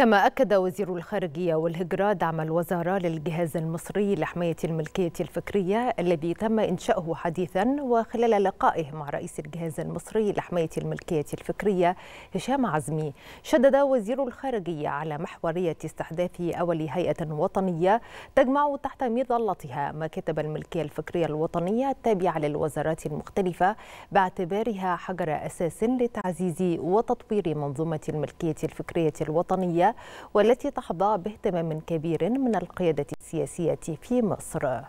كما أكد وزير الخارجية والهجرة دعم الوزارة للجهاز المصري لحماية الملكية الفكرية الذي تم إنشاؤه حديثا وخلال لقائه مع رئيس الجهاز المصري لحماية الملكية الفكرية هشام عزمي شدد وزير الخارجية على محورية استحداث أول هيئة وطنية تجمع تحت مظلتها مكاتب الملكية الفكرية الوطنية التابعة للوزارات المختلفة باعتبارها حجر أساس لتعزيز وتطوير منظومة الملكية الفكرية الوطنية والتي تحظى باهتمام كبير من القيادة السياسية في مصر